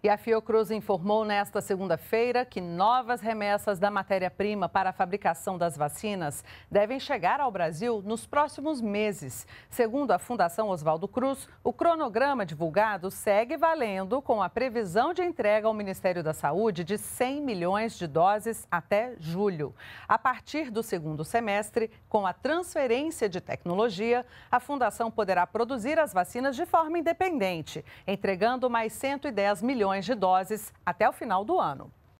E a Fiocruz informou nesta segunda-feira que novas remessas da matéria-prima para a fabricação das vacinas devem chegar ao Brasil nos próximos meses. Segundo a Fundação Oswaldo Cruz, o cronograma divulgado segue valendo com a previsão de entrega ao Ministério da Saúde de 100 milhões de doses até julho. A partir do segundo semestre, com a transferência de tecnologia, a Fundação poderá produzir as vacinas de forma independente, entregando mais 110 milhões milhões de doses até o final do ano.